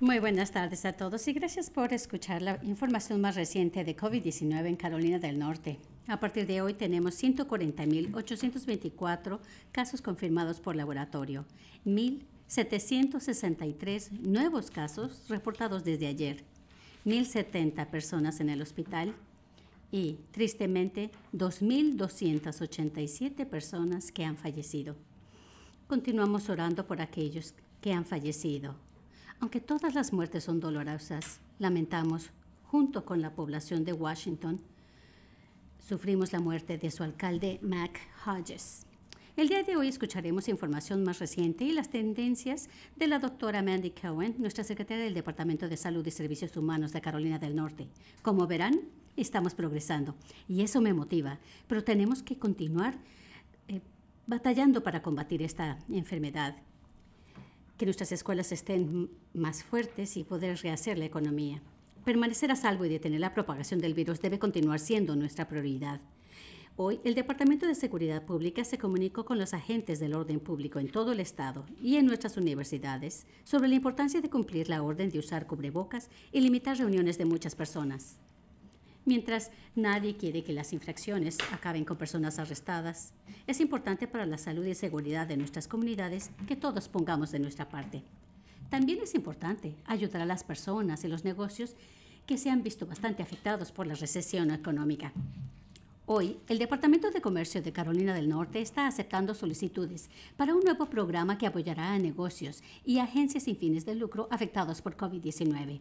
Muy buenas tardes a todos y gracias por escuchar la información más reciente de COVID-19 en Carolina del Norte. A partir de hoy tenemos 140.824 casos confirmados por laboratorio, 1.763 nuevos casos reportados desde ayer, 1.070 personas en el hospital y, tristemente, 2.287 personas que han fallecido. Continuamos orando por aquellos que han fallecido aunque todas las muertes son dolorosas, lamentamos, junto con la población de Washington, sufrimos la muerte de su alcalde Mac Hodges. El día de hoy escucharemos información más reciente y las tendencias de la doctora Mandy Cohen, nuestra secretaria del Departamento de Salud y Servicios Humanos de Carolina del Norte. Como verán, estamos progresando y eso me motiva, pero tenemos que continuar eh, batallando para combatir esta enfermedad que nuestras escuelas estén más fuertes y poder rehacer la economía. Permanecer a salvo y detener la propagación del virus debe continuar siendo nuestra prioridad. Hoy, el Departamento de Seguridad Pública se comunicó con los agentes del orden público en todo el Estado y en nuestras universidades sobre la importancia de cumplir la orden de usar cubrebocas y limitar reuniones de muchas personas mientras nadie quiere que las infracciones acaben con personas arrestadas. Es importante para la salud y seguridad de nuestras comunidades que todos pongamos de nuestra parte. También es importante ayudar a las personas y los negocios que se han visto bastante afectados por la recesión económica. Hoy, el Departamento de Comercio de Carolina del Norte está aceptando solicitudes para un nuevo programa que apoyará a negocios y agencias sin fines de lucro afectados por COVID-19.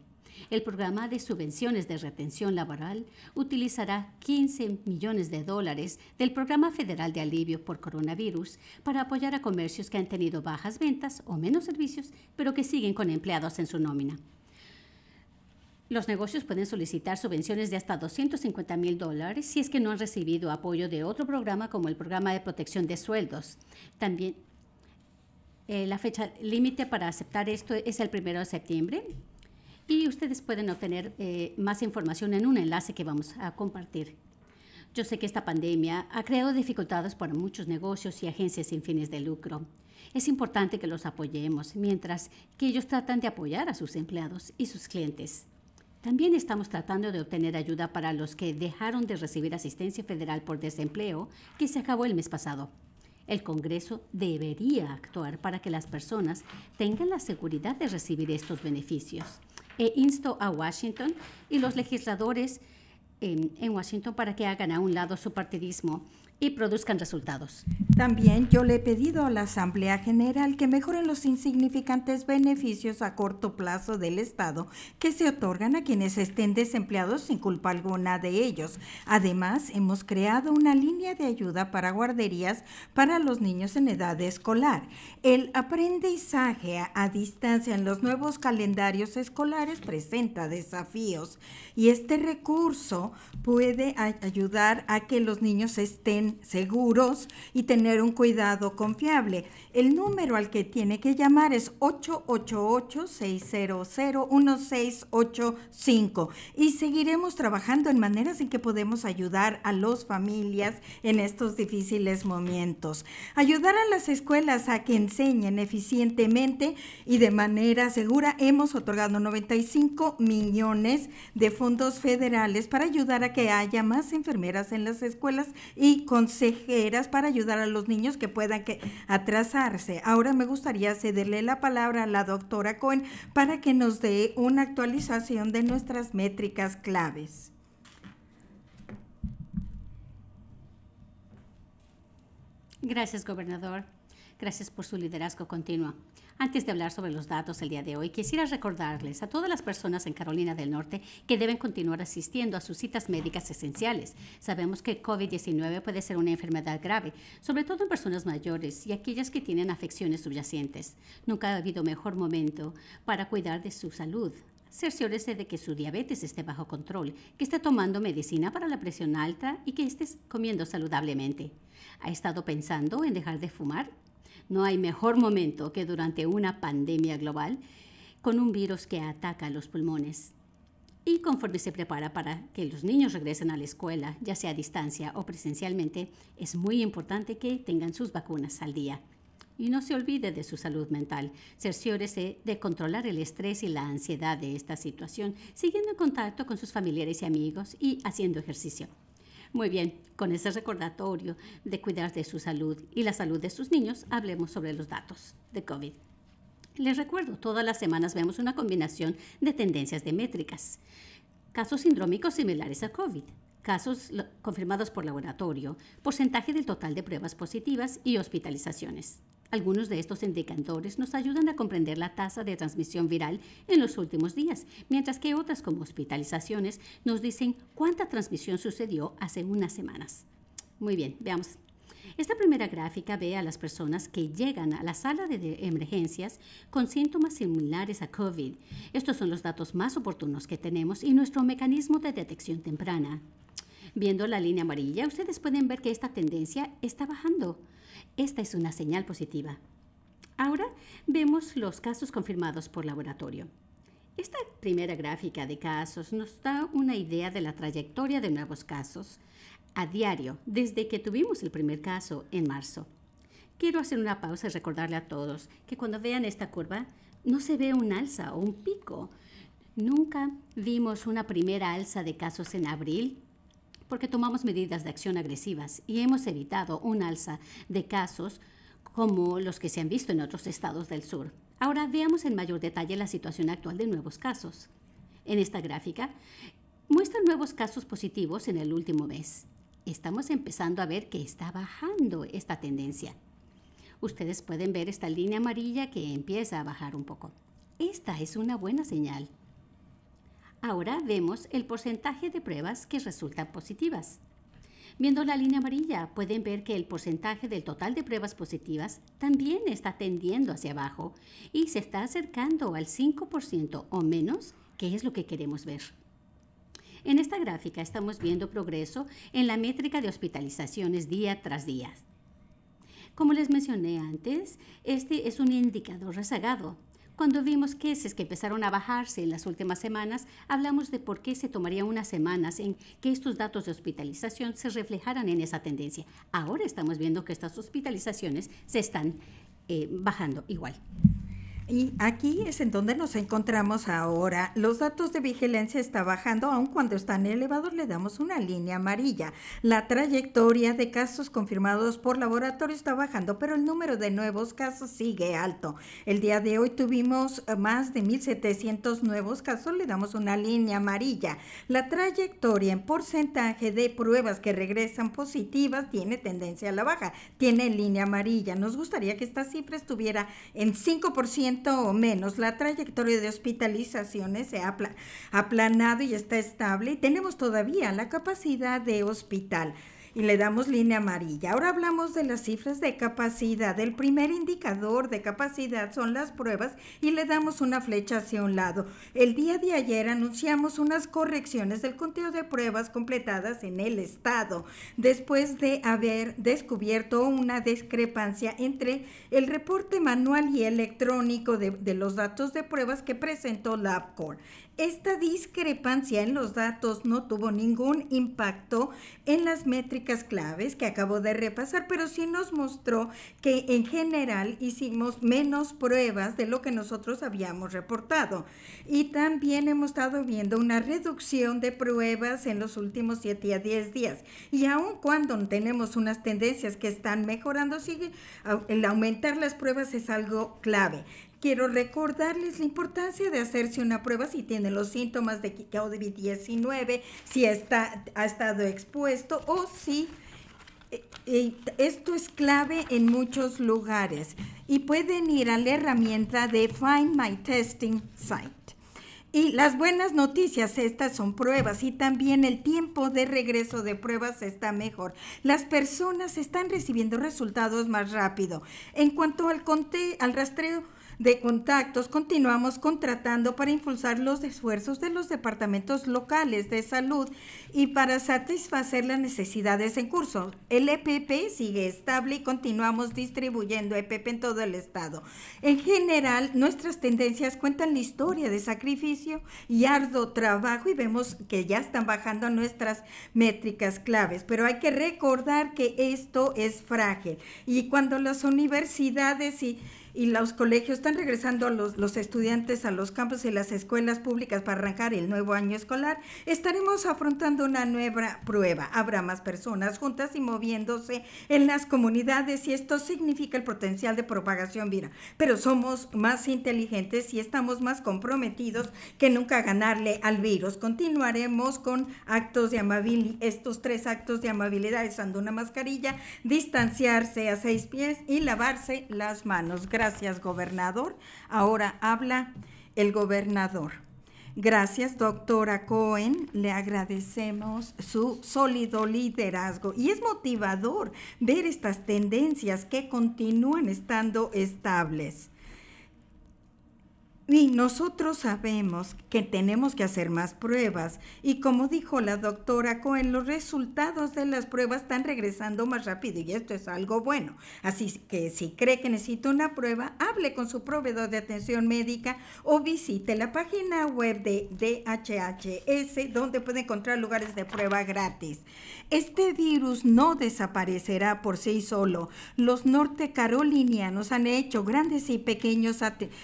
El programa de subvenciones de retención laboral utilizará 15 millones de dólares del Programa Federal de Alivio por Coronavirus para apoyar a comercios que han tenido bajas ventas o menos servicios, pero que siguen con empleados en su nómina. Los negocios pueden solicitar subvenciones de hasta 250 mil dólares si es que no han recibido apoyo de otro programa como el programa de protección de sueldos. También eh, la fecha límite para aceptar esto es el 1 de septiembre y ustedes pueden obtener eh, más información en un enlace que vamos a compartir. Yo sé que esta pandemia ha creado dificultades para muchos negocios y agencias sin fines de lucro. Es importante que los apoyemos mientras que ellos tratan de apoyar a sus empleados y sus clientes. También estamos tratando de obtener ayuda para los que dejaron de recibir asistencia federal por desempleo, que se acabó el mes pasado. El Congreso debería actuar para que las personas tengan la seguridad de recibir estos beneficios. E insto a Washington y los legisladores en, en Washington para que hagan a un lado su partidismo y produzcan resultados. También yo le he pedido a la Asamblea General que mejoren los insignificantes beneficios a corto plazo del Estado que se otorgan a quienes estén desempleados sin culpa alguna de ellos. Además, hemos creado una línea de ayuda para guarderías para los niños en edad escolar. El aprendizaje a distancia en los nuevos calendarios escolares presenta desafíos y este recurso puede ayudar a que los niños estén seguros y tener un cuidado confiable. El número al que tiene que llamar es 888-600-1685 y seguiremos trabajando en maneras en que podemos ayudar a las familias en estos difíciles momentos. Ayudar a las escuelas a que enseñen eficientemente y de manera segura. Hemos otorgado 95 millones de fondos federales para ayudar a que haya más enfermeras en las escuelas y consejeras para ayudar a los niños que puedan que atrasarse. Ahora me gustaría cederle la palabra a la doctora Cohen para que nos dé una actualización de nuestras métricas claves. Gracias, gobernador. Gracias por su liderazgo continuo. Antes de hablar sobre los datos el día de hoy, quisiera recordarles a todas las personas en Carolina del Norte que deben continuar asistiendo a sus citas médicas esenciales. Sabemos que COVID-19 puede ser una enfermedad grave, sobre todo en personas mayores y aquellas que tienen afecciones subyacentes. Nunca ha habido mejor momento para cuidar de su salud cerciórese de que su diabetes esté bajo control, que esté tomando medicina para la presión alta y que esté comiendo saludablemente. ¿Ha estado pensando en dejar de fumar? No hay mejor momento que durante una pandemia global con un virus que ataca los pulmones. Y conforme se prepara para que los niños regresen a la escuela, ya sea a distancia o presencialmente, es muy importante que tengan sus vacunas al día. Y no se olvide de su salud mental. Cerciórese de controlar el estrés y la ansiedad de esta situación, siguiendo en contacto con sus familiares y amigos y haciendo ejercicio. Muy bien, con ese recordatorio de cuidar de su salud y la salud de sus niños, hablemos sobre los datos de COVID. Les recuerdo, todas las semanas vemos una combinación de tendencias de métricas, casos sindrómicos similares a COVID, casos confirmados por laboratorio, porcentaje del total de pruebas positivas y hospitalizaciones. Algunos de estos indicadores nos ayudan a comprender la tasa de transmisión viral en los últimos días, mientras que otras como hospitalizaciones nos dicen cuánta transmisión sucedió hace unas semanas. Muy bien, veamos esta primera gráfica ve a las personas que llegan a la sala de emergencias con síntomas similares a COVID. Estos son los datos más oportunos que tenemos y nuestro mecanismo de detección temprana. Viendo la línea amarilla, ustedes pueden ver que esta tendencia está bajando. Esta es una señal positiva. Ahora vemos los casos confirmados por laboratorio. Esta primera gráfica de casos nos da una idea de la trayectoria de nuevos casos a diario desde que tuvimos el primer caso en marzo. Quiero hacer una pausa y recordarle a todos que cuando vean esta curva no se ve un alza o un pico. Nunca vimos una primera alza de casos en abril porque tomamos medidas de acción agresivas y hemos evitado un alza de casos como los que se han visto en otros estados del sur. Ahora veamos en mayor detalle la situación actual de nuevos casos. En esta gráfica muestran nuevos casos positivos en el último mes. Estamos empezando a ver que está bajando esta tendencia. Ustedes pueden ver esta línea amarilla que empieza a bajar un poco. Esta es una buena señal. Ahora vemos el porcentaje de pruebas que resultan positivas. Viendo la línea amarilla, pueden ver que el porcentaje del total de pruebas positivas también está tendiendo hacia abajo y se está acercando al 5% o menos, que es lo que queremos ver. En esta gráfica estamos viendo progreso en la métrica de hospitalizaciones día tras día. Como les mencioné antes, este es un indicador rezagado, cuando vimos que es que empezaron a bajarse en las últimas semanas, hablamos de por qué se tomaría unas semanas en que estos datos de hospitalización se reflejaran en esa tendencia. Ahora estamos viendo que estas hospitalizaciones se están eh, bajando igual. Y aquí es en donde nos encontramos ahora. Los datos de vigilancia está bajando, aun cuando están elevados le damos una línea amarilla. La trayectoria de casos confirmados por laboratorio está bajando, pero el número de nuevos casos sigue alto. El día de hoy tuvimos eh, más de 1.700 nuevos casos, le damos una línea amarilla. La trayectoria en porcentaje de pruebas que regresan positivas tiene tendencia a la baja, tiene línea amarilla. Nos gustaría que esta cifra estuviera en 5% o menos. La trayectoria de hospitalizaciones se ha aplanado y está estable y tenemos todavía la capacidad de hospital y le damos línea amarilla. Ahora hablamos de las cifras de capacidad. El primer indicador de capacidad son las pruebas y le damos una flecha hacia un lado. El día de ayer anunciamos unas correcciones del conteo de pruebas completadas en el Estado, después de haber descubierto una discrepancia entre el reporte manual y electrónico de, los datos de pruebas que presentó LabCorp. Esta discrepancia en los datos no tuvo ningún impacto en las métricas claves que acabo de repasar, pero sí nos mostró que en general hicimos menos pruebas de lo que nosotros habíamos reportado. Y también hemos estado viendo una reducción de pruebas en los últimos 7 a 10 días. Y aun cuando tenemos unas tendencias que están mejorando, sigue, el aumentar las pruebas es algo clave quiero recordarles la importancia de hacerse una prueba si tienen los síntomas de COVID-19, si está, ha estado expuesto o si... Eh, eh, esto es clave en muchos lugares y pueden ir a la herramienta de Find My Testing Site. Y las buenas noticias, estas son pruebas y también el tiempo de regreso de pruebas está mejor. Las personas están recibiendo resultados más rápido. En cuanto al, conte, al rastreo de contactos, continuamos contratando para impulsar los esfuerzos de los departamentos locales de salud y para satisfacer las necesidades en curso. El EPP sigue estable y continuamos distribuyendo EPP en todo el estado. En general, nuestras tendencias cuentan la historia de sacrificio y arduo trabajo y vemos que ya están bajando nuestras métricas claves, pero hay que recordar que esto es frágil y cuando las universidades y y los colegios están regresando los, los estudiantes a los campos y las escuelas públicas para arrancar el nuevo año escolar, estaremos afrontando una nueva prueba. Habrá más personas juntas y moviéndose en las comunidades y esto significa el potencial de propagación viral. Pero somos más inteligentes y estamos más comprometidos que nunca a ganarle al virus. Continuaremos con actos de amabilidad, estos tres actos de amabilidad, usando una mascarilla, distanciarse a seis pies y lavarse las manos gracias gobernador. Ahora habla el gobernador. Gracias, doctora Cohen. Le agradecemos su sólido liderazgo y es motivador ver estas tendencias que continúan estando estables. Y nosotros sabemos que tenemos que hacer más pruebas y como dijo la doctora Cohen, los resultados de las pruebas están regresando más rápido y esto es algo bueno. Así que si cree que necesita una prueba, hable con su proveedor de atención médica o visite la página web de DHHS donde puede encontrar lugares de prueba gratis. Este virus no desaparecerá por sí solo. Los norte carolinianos han hecho grandes y pequeños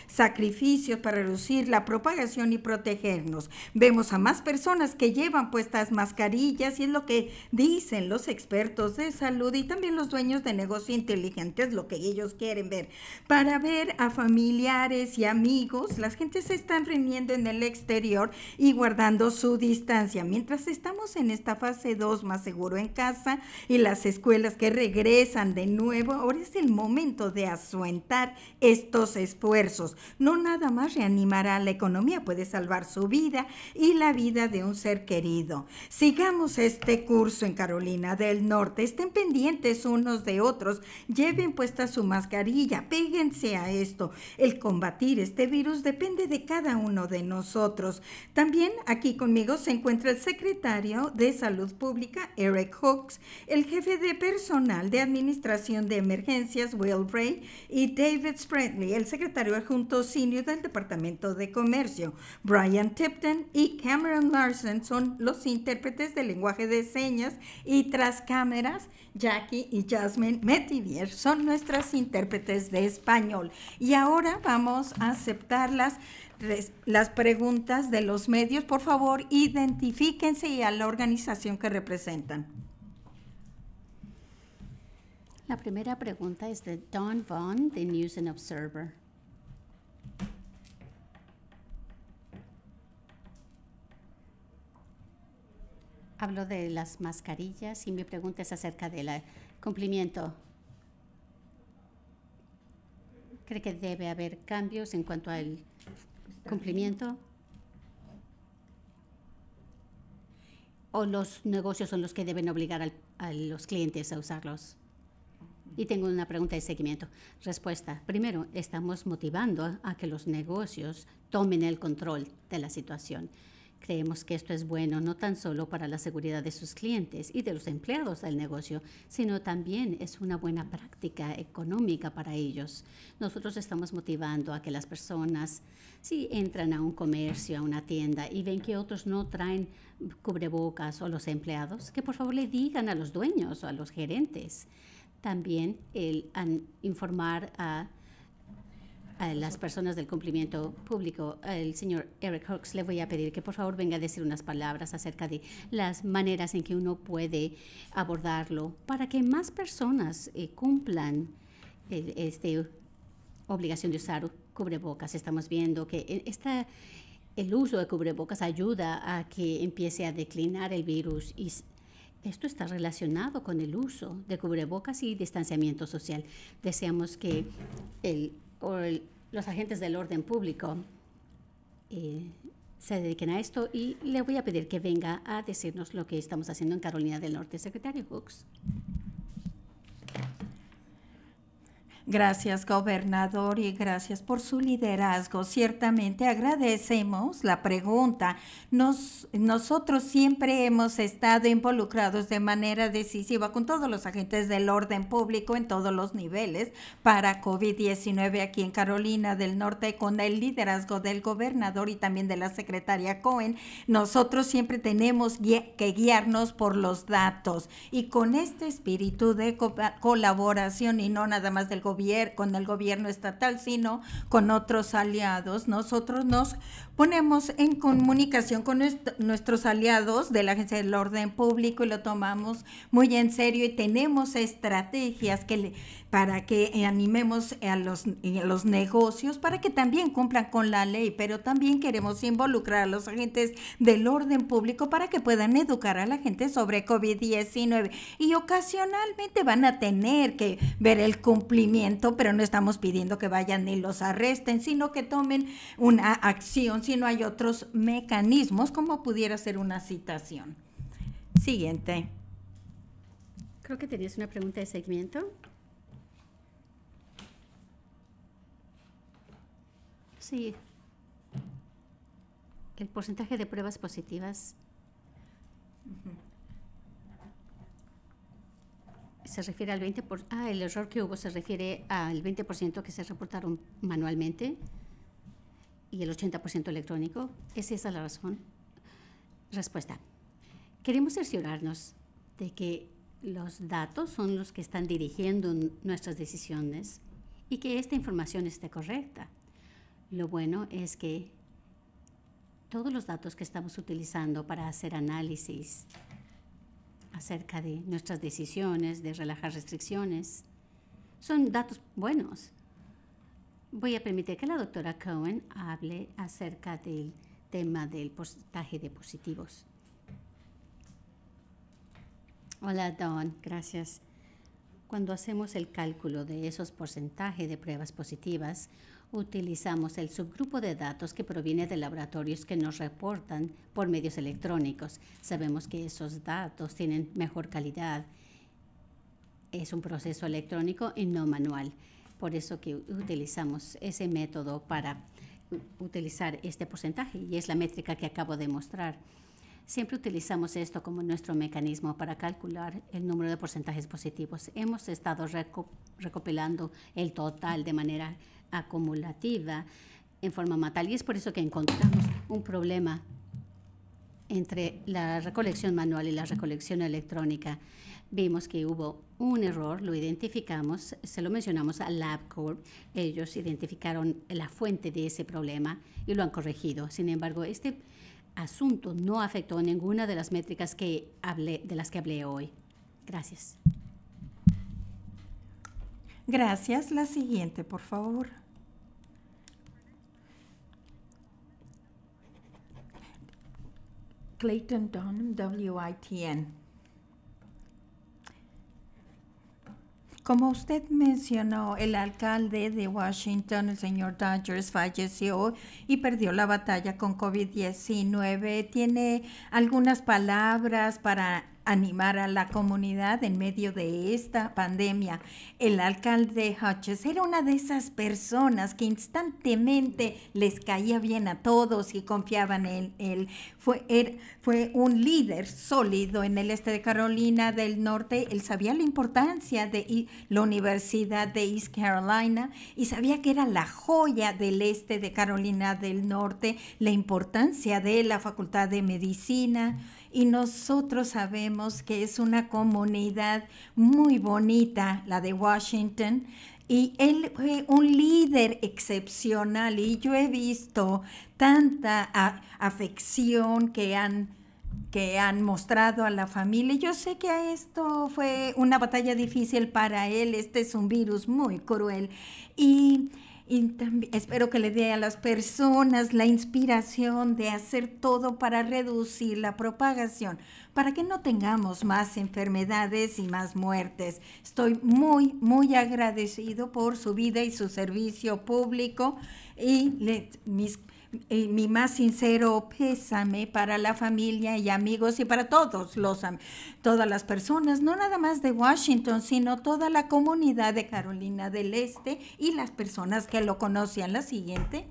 sacrificios para reducir la propagación y protegernos. Vemos a más personas que llevan puestas mascarillas y es lo que dicen los expertos de salud y también los dueños de negocio inteligentes, lo que ellos quieren ver. Para ver a familiares y amigos, las gente se están reuniendo en el exterior y guardando su distancia. Mientras estamos en esta fase 2 más seguro en casa y las escuelas que regresan de nuevo, ahora es el momento de asuentar estos esfuerzos. No nada más reanimará la economía, puede salvar su vida y la vida de un ser querido. Sigamos este curso en Carolina del Norte. Estén pendientes unos de otros. Lleven puesta su mascarilla. Péguense a esto. El combatir este virus depende de cada uno de nosotros. También aquí conmigo se encuentra el secretario de Salud Pública, Eric Hooks, el jefe de personal de Administración de Emergencias, Will Bray, y David Spratley, el secretario adjunto senior del Departamento de Comercio. Brian Tipton y Cameron Larson son los intérpretes del lenguaje de señas y tras cámaras, Jackie y Jasmine Metivier son nuestras intérpretes de español. Y ahora vamos a aceptar las las preguntas de los medios, por favor, identifíquense y a la organización que representan. La primera pregunta es de Don Vaughn, de News and Observer. Hablo de las mascarillas y mi pregunta es acerca del cumplimiento. ¿Cree que debe haber cambios en cuanto al cumplimiento? ¿O los negocios son los que deben obligar a los clientes a usarlos? Y tengo una pregunta de seguimiento. Respuesta. Primero, estamos motivando a que los negocios tomen el control de la situación. Creemos que esto es bueno no tan solo para la seguridad de sus clientes y de los empleados del negocio, sino también es una buena práctica económica para ellos. Nosotros estamos motivando a que las personas, si entran a un comercio, a una tienda y ven que otros no traen cubrebocas o los empleados, que por favor le digan a los dueños o a los gerentes. También el informar a a las personas del cumplimiento público, el señor Eric Hux le voy a pedir que por favor venga a decir unas palabras acerca de las maneras en que uno puede abordarlo para que más personas eh, cumplan eh, este esta obligación de usar cubrebocas. Estamos viendo que eh, esta, el uso de cubrebocas ayuda a que empiece a declinar el virus y esto está relacionado con el uso de cubrebocas y distanciamiento social. Deseamos que el o los agentes del orden público eh, se dediquen a esto y le voy a pedir que venga a decirnos lo que estamos haciendo en Carolina del Norte. Secretario Hooks. Gracias, gobernador, y gracias por su liderazgo. Ciertamente agradecemos la pregunta. Nos, nosotros siempre hemos estado involucrados de manera decisiva con todos los agentes del orden público en todos los niveles para COVID-19 aquí en Carolina del Norte con el liderazgo del gobernador y también de la secretaria Cohen. Nosotros siempre tenemos que guiarnos por los datos y con este espíritu de colaboración y no nada más del gobierno con el gobierno estatal, sino con otros aliados. Nosotros nos ponemos en comunicación con nuestros aliados de la Agencia del Orden Público y lo tomamos muy en serio y tenemos estrategias que para que animemos a los, los negocios para que también cumplan con la ley, pero también queremos involucrar a los agentes del orden público para que puedan educar a la gente sobre COVID-19 y ocasionalmente van a tener que ver el cumplimiento, pero no estamos pidiendo que vayan y los arresten, sino que tomen una acción no hay otros mecanismos como pudiera ser una citación. Siguiente. Creo que tenías una pregunta de seguimiento. Sí. El porcentaje de pruebas positivas. se refiere al 20%. Por, ah, el error que hubo se refiere al 20% que se reportaron manualmente y el 80% electrónico? ¿Es esa la razón? Respuesta. Queremos cerciorarnos de que los datos son los que están dirigiendo nuestras decisiones y que esta información esté correcta. Lo bueno es que todos los datos que estamos utilizando para hacer análisis acerca de nuestras decisiones, de relajar restricciones, son datos buenos, Voy a permitir que la doctora Cohen hable acerca del tema del porcentaje de positivos. Hola, Don. Gracias. Cuando hacemos el cálculo de esos porcentajes de pruebas positivas, utilizamos el subgrupo de datos que proviene de laboratorios que nos reportan por medios electrónicos. Sabemos que esos datos tienen mejor calidad. Es un proceso electrónico y no manual. Por eso que utilizamos ese método para utilizar este porcentaje y es la métrica que acabo de mostrar. Siempre utilizamos esto como nuestro mecanismo para calcular el número de porcentajes positivos. Hemos estado recopilando el total de manera acumulativa en forma matal y es por eso que encontramos un problema entre la recolección manual y la recolección electrónica vimos que hubo un error, lo identificamos, se lo mencionamos a LabCorp, ellos identificaron la fuente de ese problema y lo han corregido. Sin embargo, este asunto no afectó ninguna de las métricas que hablé, de las que hablé hoy. Gracias. Gracias. La siguiente, por favor. Clayton t WITN. Como usted mencionó, el alcalde de Washington, el señor Dodgers, falleció y perdió la batalla con COVID-19. ¿Tiene algunas palabras para animar a la comunidad en medio de esta pandemia. El alcalde Hutchins era una de esas personas que instantemente les caía bien a todos y confiaban en él. Fue, él, er, fue un líder sólido en el este de Carolina del Norte. Él sabía la importancia de la Universidad de East Carolina y sabía que era la joya del este de Carolina del Norte, la importancia de la Facultad de Medicina y nosotros sabemos que es una comunidad muy bonita, la de Washington. Y él fue un líder excepcional y yo he visto tanta afección que han, que han mostrado a la familia. Yo sé que esto fue una batalla difícil para él, este es un virus muy cruel. Y y también espero que le dé a las personas la inspiración de hacer todo para reducir la propagación, para que no tengamos más enfermedades y más muertes. Estoy muy, muy agradecido por su vida y su servicio público y le, mis eh, mi más sincero pésame para la familia y amigos y para todos los, todas las personas, no nada más de Washington, sino toda la comunidad de Carolina del Este y las personas que lo conocían. La siguiente.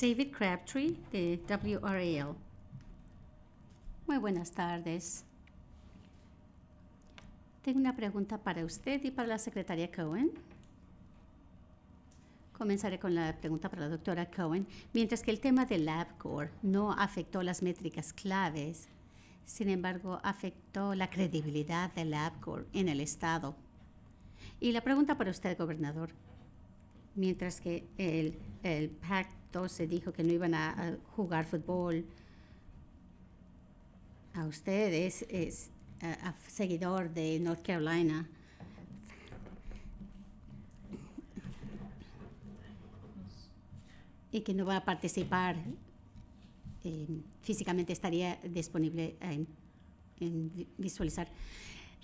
David Crabtree de WRAL. Muy buenas tardes. Tengo una pregunta para usted y para la secretaria Cohen. Comenzaré con la pregunta para la doctora Cohen. Mientras que el tema del LabCorp no afectó las métricas claves, sin embargo, afectó la credibilidad del LabCorp en el Estado. Y la pregunta para usted, gobernador. Mientras que el, el pacto se dijo que no iban a, jugar fútbol, a ustedes es, seguidor de North Carolina. y que no va a participar eh, físicamente estaría disponible en, visualizar.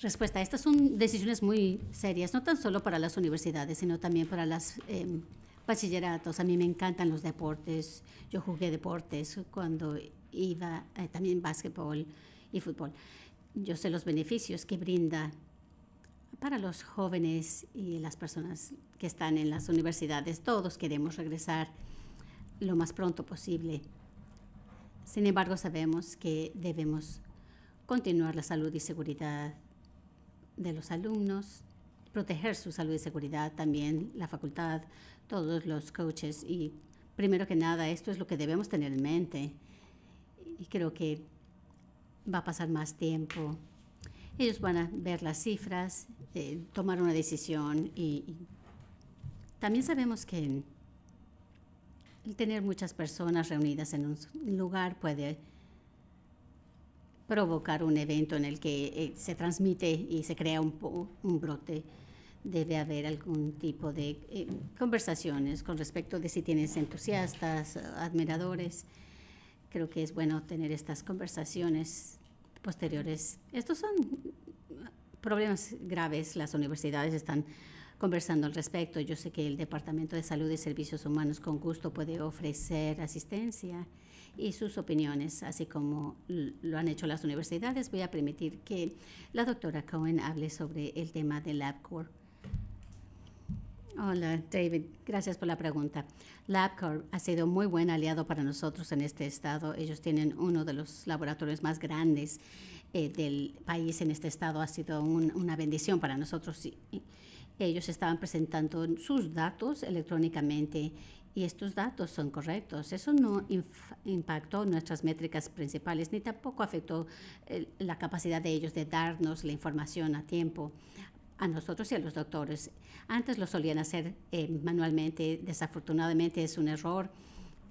Respuesta, estas son decisiones muy serias, no tan solo para las universidades, sino también para las em, bachilleratos. A mí me encantan los deportes, yo jugué deportes cuando iba, eh, también básquetbol y fútbol. Yo sé los beneficios que brinda para los jóvenes y las personas que están en las universidades. Todos queremos regresar lo más pronto posible. Sin embargo, sabemos que debemos continuar la salud y seguridad de los alumnos, proteger su salud y seguridad también, la facultad, todos los coaches y primero que nada esto es lo que debemos tener en mente y creo que va a pasar más tiempo. Ellos van a ver las cifras, eh, tomar una decisión y, también sabemos que el tener muchas personas reunidas en un lugar puede provocar un evento en el que eh, se transmite y se crea un, brote. Debe haber algún tipo de eh, conversaciones con respecto de si tienes entusiastas, admiradores. Creo que es bueno tener estas conversaciones posteriores. Estos son problemas graves. Las universidades están conversando al respecto. Yo sé que el Departamento de Salud y Servicios Humanos con gusto puede ofrecer asistencia y sus opiniones, así como lo han hecho las universidades. Voy a permitir que la doctora Cohen hable sobre el tema del LabCorp. Hola, David. Gracias por la pregunta. LabCorp ha sido muy buen aliado para nosotros en este estado. Ellos tienen uno de los laboratorios más grandes eh, del país en este estado. Ha sido una bendición para nosotros. Ellos estaban presentando sus datos electrónicamente y estos datos son correctos. Eso no impactó nuestras métricas principales ni tampoco afectó eh, la capacidad de ellos de darnos la información a tiempo a nosotros y a los doctores. Antes lo solían hacer eh, manualmente, desafortunadamente es un error.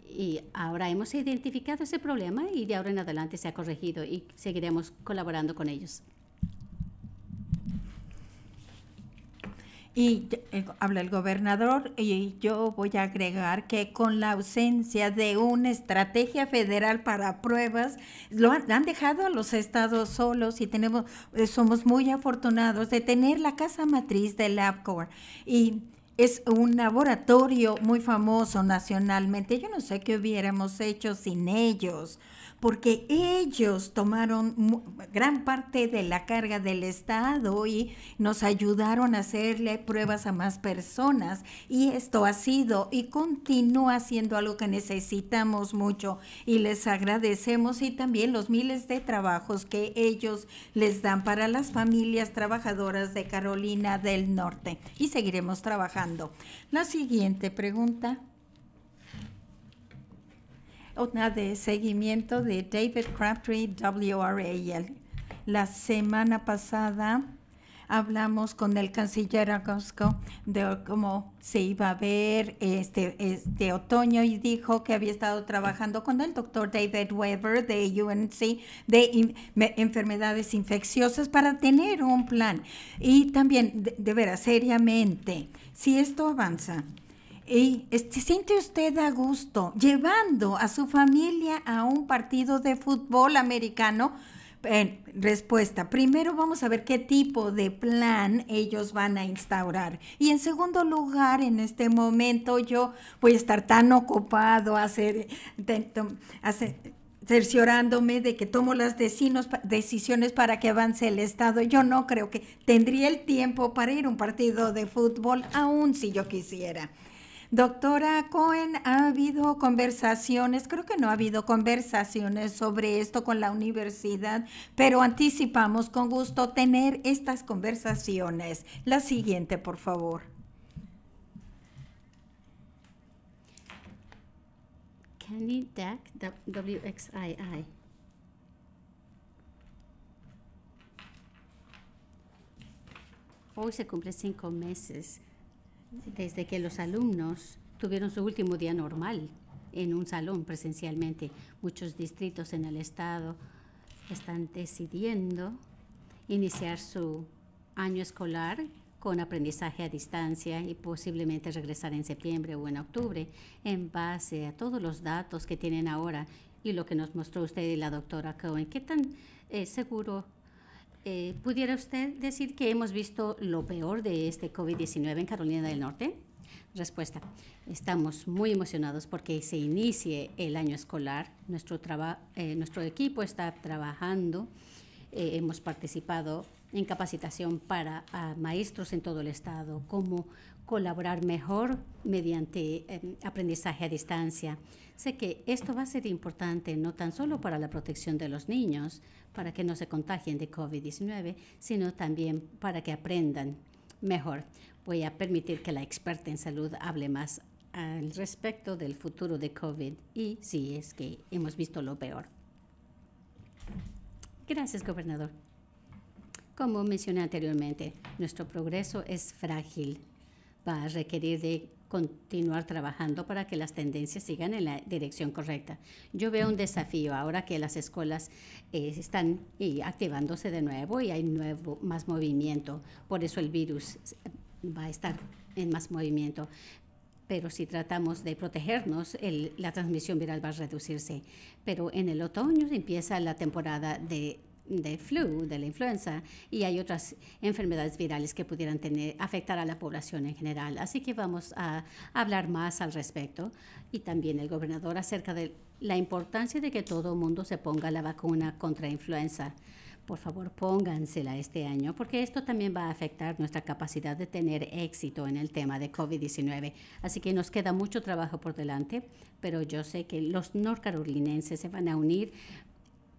Y ahora hemos identificado ese problema y de ahora en adelante se ha corregido y seguiremos colaborando con ellos. Y eh, habla el gobernador y yo voy a agregar que con la ausencia de una estrategia federal para pruebas, lo han, dejado a los estados solos y tenemos, eh, somos muy afortunados de tener la casa matriz del LabCorp. Y es un laboratorio muy famoso nacionalmente. Yo no sé qué hubiéramos hecho sin ellos porque ellos tomaron gran parte de la carga del Estado y nos ayudaron a hacerle pruebas a más personas. Y esto ha sido y continúa siendo algo que necesitamos mucho y les agradecemos y también los miles de trabajos que ellos les dan para las familias trabajadoras de Carolina del Norte. Y seguiremos trabajando. La siguiente pregunta una de seguimiento de David Crabtree WRAL. La semana pasada hablamos con el canciller Agosco de cómo se iba a ver este, este otoño y dijo que había estado trabajando con el doctor David Weber de UNC de enfermedades infecciosas para tener un plan. Y también, de, de veras, seriamente, si esto avanza, y este, siente usted a gusto llevando a su familia a un partido de fútbol americano. En respuesta, primero vamos a ver qué tipo de plan ellos van a instaurar. Y en segundo lugar, en este momento yo voy a estar tan ocupado hacer, cerciorándome de que tomo las decisiones para que avance el Estado. Yo no creo que tendría el tiempo para ir a un partido de fútbol, aún si yo quisiera. Doctora Cohen, ¿ha habido conversaciones? Creo que no ha habido conversaciones sobre esto con la universidad, pero anticipamos con gusto tener estas conversaciones. La siguiente, por favor. Kenny Deck, WXII. Hoy se cumple cinco meses desde que los alumnos tuvieron su último día normal en un salón presencialmente. Muchos distritos en el estado están decidiendo iniciar su año escolar con aprendizaje a distancia y posiblemente regresar en septiembre o en octubre en base a todos los datos que tienen ahora y lo que nos mostró usted y la doctora Cohen. ¿Qué tan eh, seguro eh, ¿Pudiera usted decir que hemos visto lo peor de este COVID-19 en Carolina del Norte? Respuesta. Estamos muy emocionados porque se inicie el año escolar. Nuestro, eh, nuestro equipo está trabajando. Eh, hemos participado en capacitación para ah, maestros en todo el estado, cómo colaborar mejor mediante em, aprendizaje a distancia. Sé que esto va a ser importante no tan solo para la protección de los niños, para que no se contagien de COVID-19, sino también para que aprendan mejor. Voy a permitir que la experta en salud hable más al respecto del futuro de COVID y si es que hemos visto lo peor. Gracias, gobernador. Como mencioné anteriormente, nuestro progreso es frágil. Va a requerir de continuar trabajando para que las tendencias sigan en la dirección correcta. Yo veo un desafío ahora que las escuelas eh, están y, activándose de nuevo y hay nuevo, más movimiento. Por eso el virus eh, va a estar en más movimiento. Pero si tratamos de protegernos, la transmisión viral va a reducirse. Pero en el otoño empieza la temporada de de flu, de la influenza, y hay otras enfermedades virales que pudieran tener, afectar a la población en general. Así que vamos a hablar más al respecto y también el gobernador acerca de la importancia de que todo el mundo se ponga la vacuna contra influenza por favor póngansela este año porque esto también va a afectar nuestra capacidad de tener éxito en el tema de COVID-19. Así que nos queda mucho trabajo por delante, pero yo sé que los norcarolinenses se van a unir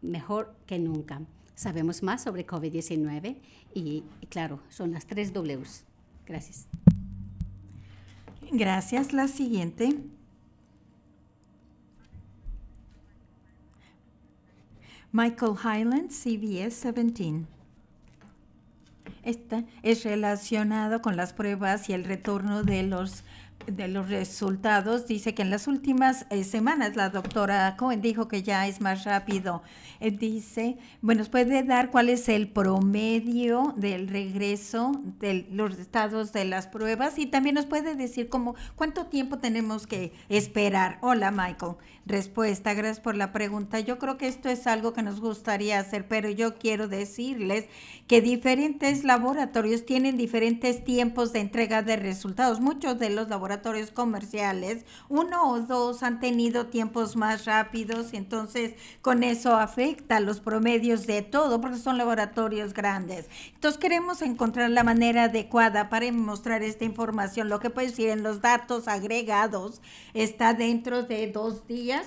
mejor que nunca sabemos más sobre COVID-19 y, claro, son las tres Ws. Gracias. Gracias. La siguiente. Michael Highland, CBS 17. Esta es relacionado con las pruebas y el retorno de los de los resultados dice que en las últimas eh, semanas la doctora Cohen dijo que ya es más rápido. Eh, dice, bueno, puede dar cuál es el promedio del regreso de los estados de las pruebas y también nos puede decir cómo, cuánto tiempo tenemos que esperar. Hola, Michael respuesta. Gracias por la pregunta. Yo creo que esto es algo que nos gustaría hacer, pero yo quiero decirles que diferentes laboratorios tienen diferentes tiempos de entrega de resultados. Muchos de los laboratorios comerciales, uno o dos, han tenido tiempos más rápidos y entonces con eso afecta los promedios de todo porque son laboratorios grandes. Entonces queremos encontrar la manera adecuada para mostrar esta información. Lo que puedo decir en los datos agregados está dentro de dos días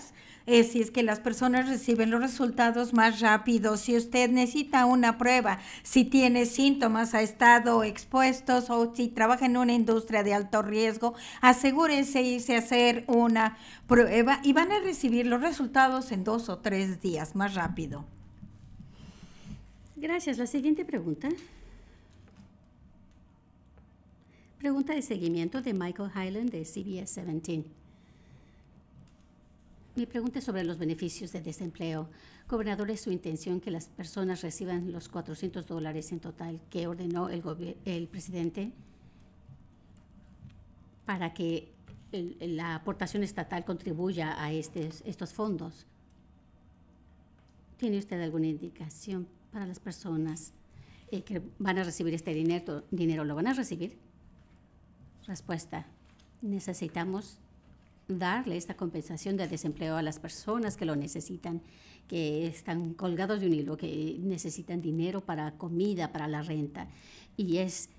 eh, si es que las personas reciben los resultados más rápido. Si usted necesita una prueba, si tiene síntomas, ha estado expuestos o si trabaja en una industria de alto riesgo, asegúrense irse a hacer una prueba y van a recibir los resultados en dos o tres días más rápido. Gracias. La siguiente pregunta. Pregunta de seguimiento de Michael Highland de CBS 17. Mi pregunta sobre los beneficios de desempleo. Gobernador, ¿es su intención que las personas reciban los 400 dólares en total que ordenó el, el presidente para que la aportación estatal contribuya a estos fondos? ¿Tiene usted alguna indicación para las personas eh, que van a recibir este dinero, dinero? ¿Lo van a recibir? Respuesta. Necesitamos darle esta compensación de desempleo a las personas que lo necesitan, que están colgados de un hilo, que necesitan dinero para comida, para la renta. Y es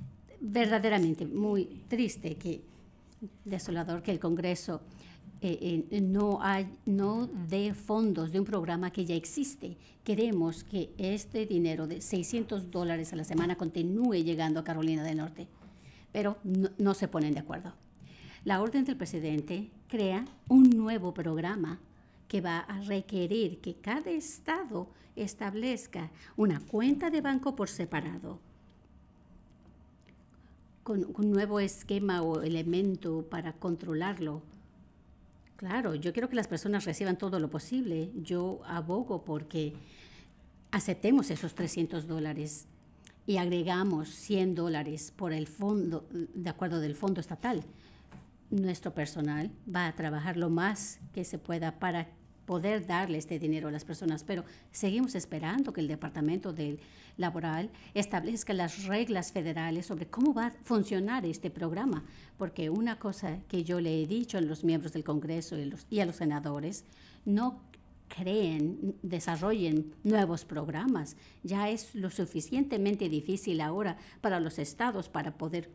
verdaderamente muy triste que, desolador, que el Congreso eh, eh no, hay, no dé fondos de un programa que ya existe. Queremos que este dinero de 600 dólares a la semana continúe llegando a Carolina del Norte, pero no se ponen de acuerdo. La orden del presidente crea un nuevo programa que va a requerir que cada estado establezca una cuenta de banco por separado con un nuevo esquema o elemento para controlarlo. Claro, yo quiero que las personas reciban todo lo posible. Yo abogo porque aceptemos esos 300 dólares y agregamos 100 dólares por el fondo, de acuerdo del fondo estatal nuestro personal va a trabajar lo más que se pueda para poder darle este dinero a las personas, pero seguimos esperando que el Departamento del Laboral establezca las reglas federales sobre cómo va a funcionar este programa, porque una cosa que yo le he dicho a los miembros del Congreso y, los, y a los senadores, no creen, desarrollen nuevos programas. Ya es lo suficientemente difícil ahora para los estados para poder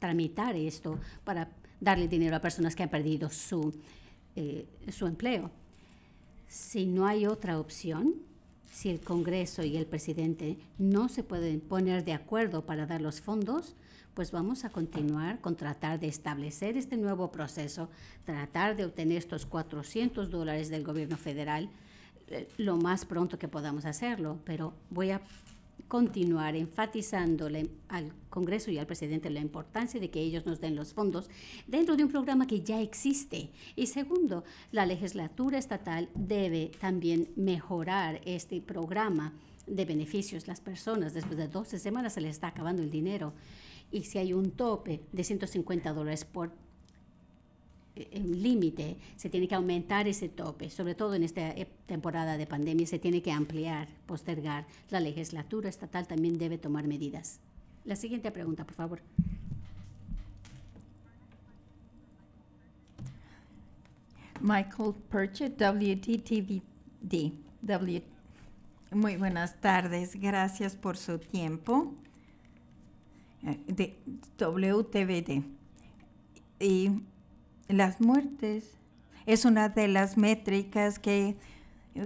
tramitar esto para darle dinero a personas que han perdido su, eh, su empleo. Si no hay otra opción, si el Congreso y el presidente no se pueden poner de acuerdo para dar los fondos, pues vamos a continuar con tratar de establecer este nuevo proceso, tratar de obtener estos 400 dólares del gobierno federal eh, lo más pronto que podamos hacerlo, pero voy a continuar enfatizándole al Congreso y al presidente la importancia de que ellos nos den los fondos dentro de un programa que ya existe. Y segundo, la legislatura estatal debe también mejorar este programa de beneficios. Las personas después de 12 semanas se les está acabando el dinero y si hay un tope de 150 dólares por un límite, se tiene que aumentar ese tope, sobre todo en esta e-, temporada de pandemia, se tiene que ampliar, postergar. La legislatura estatal también debe tomar medidas. La siguiente pregunta, por favor. Michael Purchett, WTTVD. Muy buenas tardes, gracias por su tiempo. Eh, de WTVD. Y las muertes. Es una de las métricas que,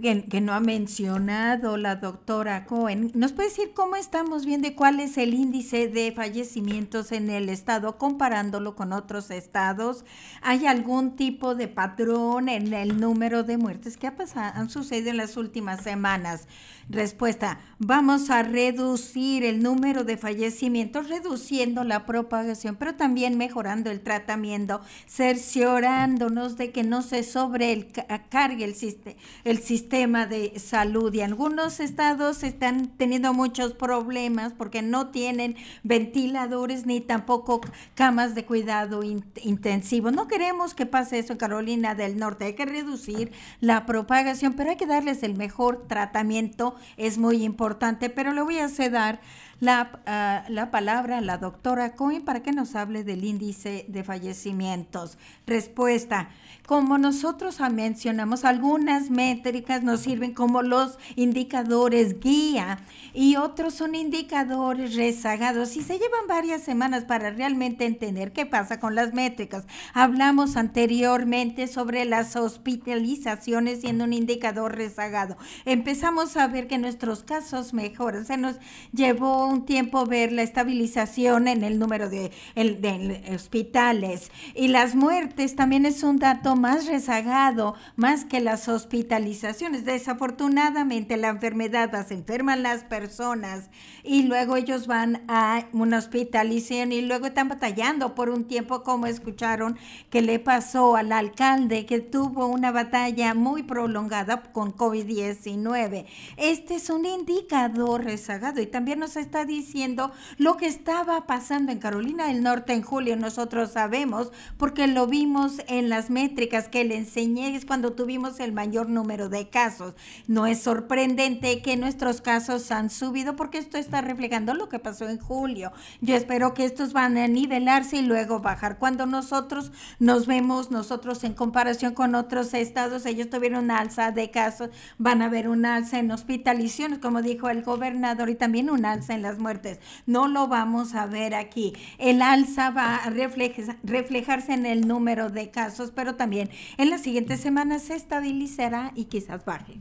que, no ha mencionado la doctora Cohen. ¿Nos puede decir cómo estamos viendo cuál es el índice de fallecimientos en el estado comparándolo con otros estados? ¿Hay algún tipo de patrón en el número de muertes que ha pasado, han sucedido en las últimas semanas? Respuesta, vamos a reducir el número de fallecimientos, reduciendo la propagación, pero también mejorando el tratamiento, cerciorándonos de que no se sobrecargue el, el, el sistema de salud. Y algunos estados están teniendo muchos problemas porque no tienen ventiladores ni tampoco camas de cuidado intensivo. No queremos que pase eso en Carolina del Norte. Hay que reducir la propagación, pero hay que darles el mejor tratamiento es muy importante, pero le voy a ceder la, ah, la palabra a la doctora Cohen para que nos hable del índice de fallecimientos. Respuesta, como nosotros ah, mencionamos, algunas métricas nos sirven como los indicadores guía y otros son indicadores rezagados y se llevan varias semanas para realmente entender qué pasa con las métricas. Hablamos anteriormente sobre las hospitalizaciones siendo un indicador rezagado. Empezamos a ver que nuestros casos mejoran. Se nos llevó un tiempo ver la estabilización en el número de, de eh, hospitales y las muertes también es un dato más rezagado más que las hospitalizaciones. Desafortunadamente la enfermedad las enferman las personas y luego ellos van a una hospitalización y luego están batallando por un tiempo como escucharon que le pasó al alcalde que tuvo una batalla muy prolongada con COVID-19. Este es un indicador rezagado y también nos está diciendo lo que estaba pasando en Carolina del Norte en julio. Nosotros sabemos porque lo vimos en las métricas que le enseñé es cuando tuvimos el mayor número de casos. No es sorprendente que nuestros casos han subido porque esto está reflejando lo que pasó en julio. Yo espero que estos van a nivelarse y luego bajar. Cuando nosotros nos vemos, nosotros en comparación con otros estados, ellos tuvieron una alza de casos, van a haber un alza en hospitalizaciones, como dijo el gobernador, y también un alza en las muertes. No lo vamos a ver aquí. El alza va a reflejarse en el número de casos, pero también en las siguientes semanas se estabilizará y quizás baje.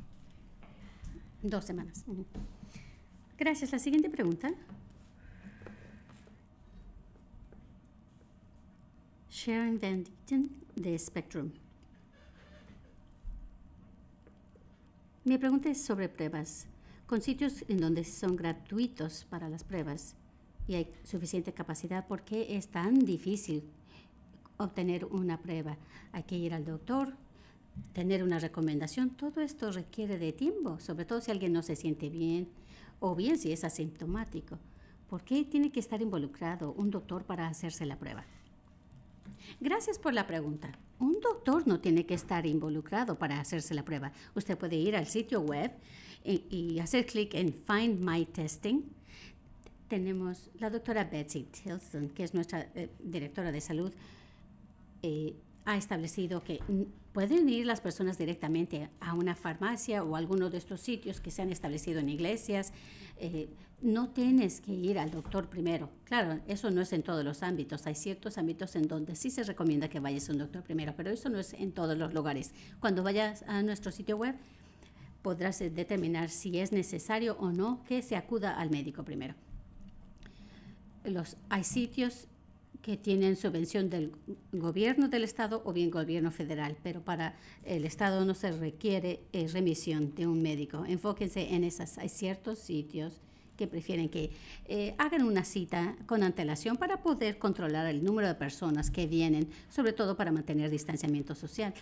Dos semanas. Gracias. La siguiente pregunta. Sharon Van Dicten de Spectrum. Mi pregunta es sobre pruebas. Con sitios en donde son gratuitos para las pruebas y hay suficiente capacidad, ¿por qué es tan difícil obtener una prueba, hay que ir al doctor, tener una recomendación. Todo esto requiere de tiempo, sobre todo si alguien no se siente bien o bien si es asintomático. ¿Por qué tiene que estar involucrado un doctor para hacerse la prueba? Gracias por la pregunta. Un doctor no tiene que estar involucrado para hacerse la prueba. Usted puede ir al sitio web y, hacer clic en Find My Testing. Tenemos la doctora Betsy Tilson, que es nuestra eh, directora de salud, eh, ha establecido que pueden ir las personas directamente a una farmacia o a alguno de estos sitios que se han establecido en iglesias. Eh, no tienes que ir al doctor primero. Claro, eso no es en todos los ámbitos. Hay ciertos ámbitos en donde sí se recomienda que vayas a un doctor primero, pero eso no es en todos los lugares. Cuando vayas a nuestro sitio web, podrás eh, determinar si es necesario o no que se acuda al médico primero. Los, hay sitios que tienen subvención del gobierno del Estado o bien gobierno federal, pero para el Estado no se requiere eh, remisión de un médico. Enfóquense en esas. Hay ciertos sitios que prefieren que eh, hagan una cita con antelación para poder controlar el número de personas que vienen, sobre todo para mantener distanciamiento social.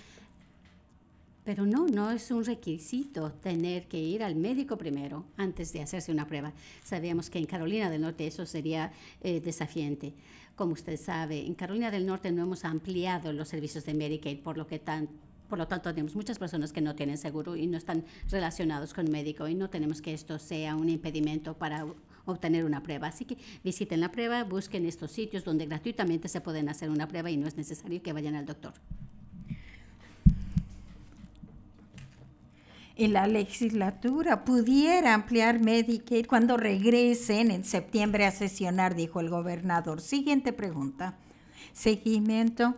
Pero no, no es un requisito tener que ir al médico primero antes de hacerse una prueba. Sabíamos que en Carolina del Norte eso sería eh, desafiante. Como usted sabe, en Carolina del Norte no hemos ampliado los servicios de Medicaid, por lo que tan, por lo tanto, tenemos muchas personas que no tienen seguro y no están relacionados con médico y no tenemos que esto sea un impedimento para obtener una prueba. Así que visiten la prueba, busquen estos sitios donde gratuitamente se pueden hacer una prueba y no es necesario que vayan al doctor. en la legislatura pudiera ampliar Medicaid cuando regresen en septiembre a sesionar, dijo el gobernador. Siguiente pregunta. Seguimiento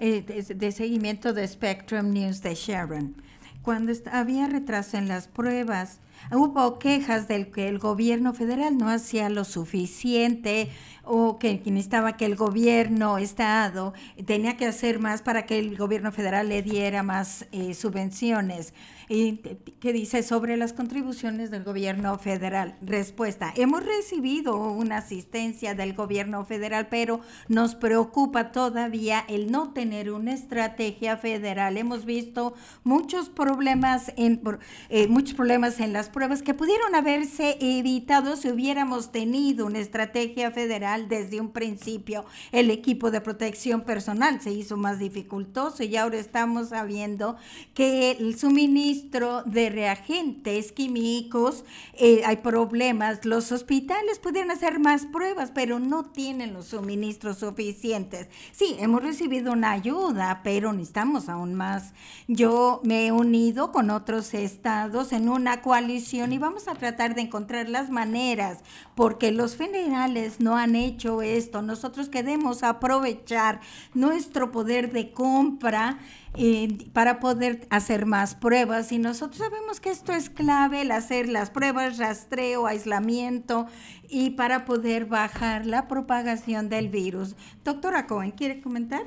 eh, de, seguimiento de Spectrum News de Sharon. Cuando había retraso en las pruebas, hubo quejas del que el gobierno federal no hacía lo suficiente o que quien estaba que el gobierno estado tenía que hacer más para que el gobierno federal le diera más eh, subvenciones. Y que dice sobre las contribuciones del gobierno federal. Respuesta, hemos recibido una asistencia del gobierno federal, pero nos preocupa todavía el no tener una estrategia federal. Hemos visto muchos problemas en eh, muchos problemas en las pruebas que pudieron haberse evitado si hubiéramos tenido una estrategia federal desde un principio. El equipo de protección personal se hizo más dificultoso y ahora estamos sabiendo que el suministro de reagentes químicos, eh, hay problemas. Los hospitales pudieran hacer más pruebas, pero no tienen los suministros suficientes. Sí, hemos recibido una ayuda, pero necesitamos aún más. Yo me he unido con otros estados en una coalición y vamos a tratar de encontrar las maneras, porque los federales no han hecho hecho esto. Nosotros queremos aprovechar nuestro poder de compra eh, para poder hacer más pruebas. Y nosotros sabemos que esto es clave, el hacer las pruebas, rastreo, aislamiento y para poder bajar la propagación del virus. Doctora Cohen, ¿quiere comentar?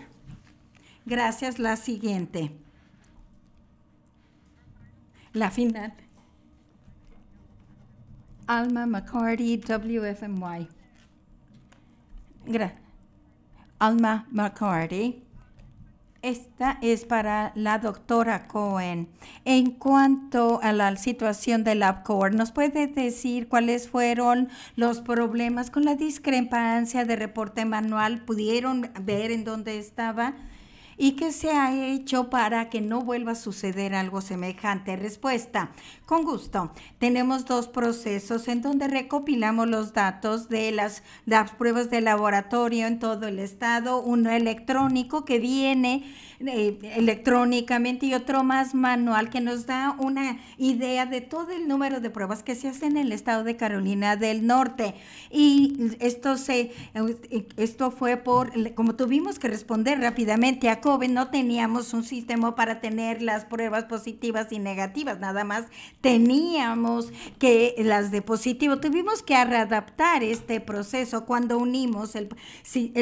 Gracias. La siguiente. La final. Alma McCarty, WFMY. Alma McCarty. Esta es para la doctora Cohen. En cuanto a la situación de LabCorp, ¿nos puede decir cuáles fueron los problemas con la discrepancia de reporte manual? ¿Pudieron ver en dónde estaba? y qué se ha hecho para que no vuelva a suceder algo semejante. Respuesta, con gusto. Tenemos dos procesos en donde recopilamos los datos de las, las pruebas de laboratorio en todo el estado, uno electrónico que viene eh, electrónicamente y otro más manual que nos da una idea de todo el número de pruebas que se hacen en el estado de Carolina del Norte. Y esto se eh, esto fue por como tuvimos que responder rápidamente a no teníamos un sistema para tener las pruebas positivas y negativas, nada más teníamos que las de positivo. Tuvimos que adaptar este proceso cuando unimos el,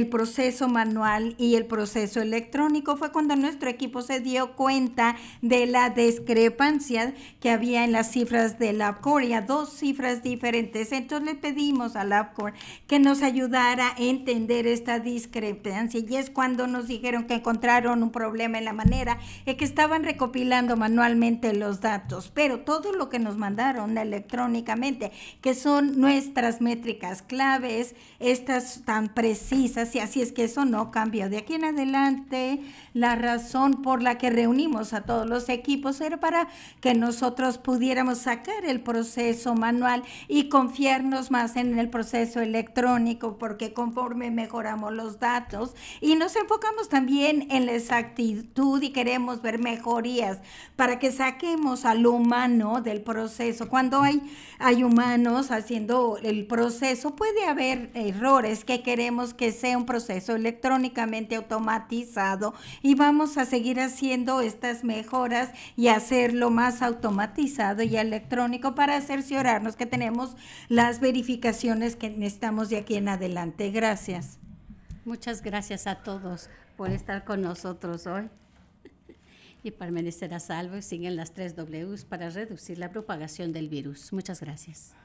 proceso manual y el proceso electrónico. Fue cuando nuestro equipo se dio cuenta de la discrepancia que había en las cifras de la dos cifras diferentes. Entonces le pedimos a LabCorp que nos ayudara a entender esta discrepancia y es cuando nos dijeron que encontrar un problema en la manera que estaban recopilando manualmente los datos, pero todo lo que nos mandaron electrónicamente, que son nuestras métricas claves, estas tan precisas, y así es que eso no cambió. De aquí en adelante, la razón por la que reunimos a todos los equipos era para que nosotros pudiéramos sacar el proceso manual y confiarnos más en el proceso electrónico, porque conforme mejoramos los datos y nos enfocamos también en la exactitud y queremos ver mejorías para que saquemos al humano del proceso. Cuando hay, hay humanos haciendo el proceso, puede haber errores que queremos que sea un proceso electrónicamente automatizado y vamos a seguir haciendo estas mejoras y hacerlo más automatizado y electrónico para cerciorarnos que tenemos las verificaciones que necesitamos de aquí en adelante. Gracias. Muchas gracias a todos por estar con nosotros hoy y permanecer a salvo. y Siguen las tres Ws para reducir la propagación del virus. Muchas gracias.